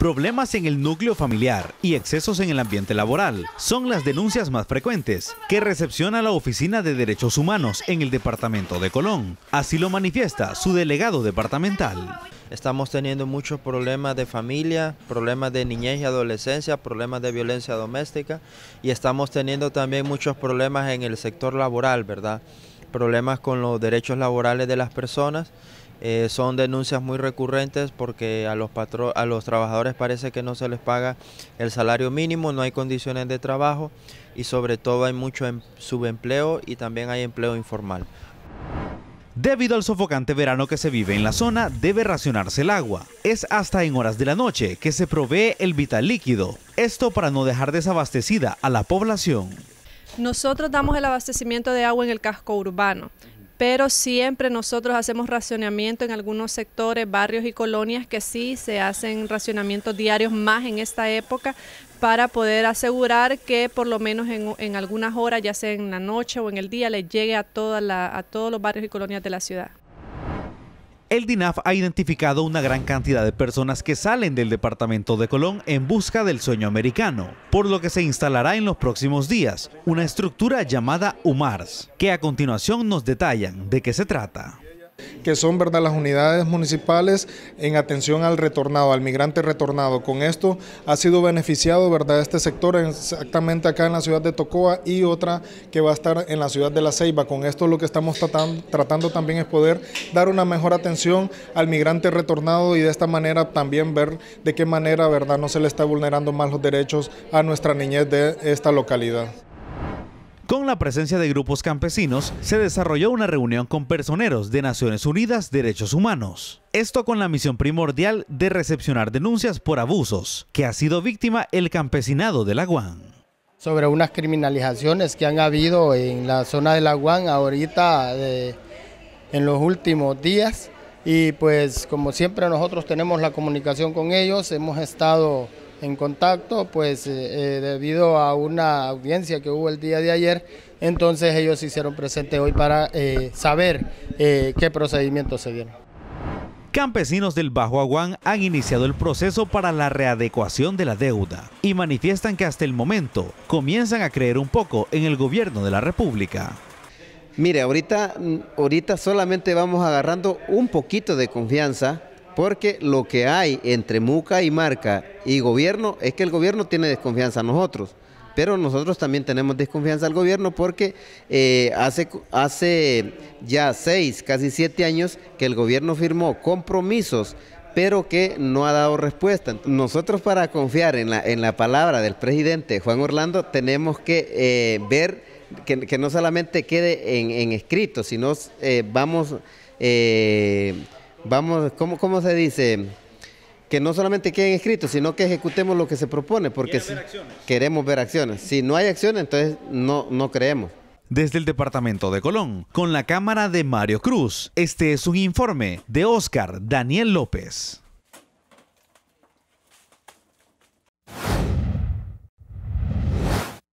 Problemas en el núcleo familiar y excesos en el ambiente laboral son las denuncias más frecuentes que recepciona la Oficina de Derechos Humanos en el Departamento de Colón. Así lo manifiesta su delegado departamental. Estamos teniendo muchos problemas de familia, problemas de niñez y adolescencia, problemas de violencia doméstica y estamos teniendo también muchos problemas en el sector laboral, ¿verdad? Problemas con los derechos laborales de las personas eh, son denuncias muy recurrentes porque a los, a los trabajadores parece que no se les paga el salario mínimo, no hay condiciones de trabajo y sobre todo hay mucho em, subempleo y también hay empleo informal. Debido al sofocante verano que se vive en la zona, debe racionarse el agua. Es hasta en horas de la noche que se provee el vital líquido. Esto para no dejar desabastecida a la población. Nosotros damos el abastecimiento de agua en el casco urbano pero siempre nosotros hacemos racionamiento en algunos sectores, barrios y colonias que sí se hacen racionamientos diarios más en esta época para poder asegurar que por lo menos en, algunas horas, ya sea en la noche o en el día, les llegue a, a todos los barrios y colonias de la ciudad el DINAF ha identificado una gran cantidad de personas que salen del departamento de Colón en busca del sueño americano, por lo que se instalará en los próximos días una estructura llamada UMARS, que a continuación nos detallan de qué se trata que son ¿verdad? las unidades municipales en atención al retornado, al migrante retornado. Con esto ha sido beneficiado ¿verdad? este sector exactamente acá en la ciudad de Tocoa y otra que va a estar en la ciudad de La Ceiba. Con esto lo que estamos tratando, tratando también es poder dar una mejor atención al migrante retornado y de esta manera también ver de qué manera ¿verdad? no se le está vulnerando más los derechos a nuestra niñez de esta localidad. Con la presencia de grupos campesinos, se desarrolló una reunión con personeros de Naciones Unidas Derechos Humanos. Esto con la misión primordial de recepcionar denuncias por abusos que ha sido víctima el campesinado de la Guan. Sobre unas criminalizaciones que han habido en la zona de la Guan ahorita eh, en los últimos días y pues como siempre nosotros tenemos la comunicación con ellos, hemos estado en contacto, pues eh, eh, debido a una audiencia que hubo el día de ayer, entonces ellos se hicieron presentes hoy para eh, saber qué procedimientos se dieron. Campesinos del Bajo Aguán han iniciado el proceso para la readecuación de la deuda y manifiestan que hasta el momento comienzan a creer un poco en el gobierno de la República. Mire, ahorita, mm, ahorita solamente vamos agarrando un poquito de confianza porque lo que hay entre Muca y Marca y gobierno es que el gobierno tiene desconfianza a nosotros, pero nosotros también tenemos desconfianza al gobierno porque eh, hace, hace ya seis, casi siete años que el gobierno firmó compromisos pero que no ha dado respuesta. Nosotros para confiar en la, en la palabra del presidente Juan Orlando tenemos que eh, ver que, no solamente quede en, escrito, sino eh, vamos eh, vamos, ¿cómo, cómo se dice? Que no solamente queden escritos, sino que ejecutemos lo que se propone, porque queremos ver acciones. Si no hay acciones, entonces no, no creemos. Desde el departamento de Colón, con la cámara de Mario Cruz, este es un informe de Oscar Daniel López.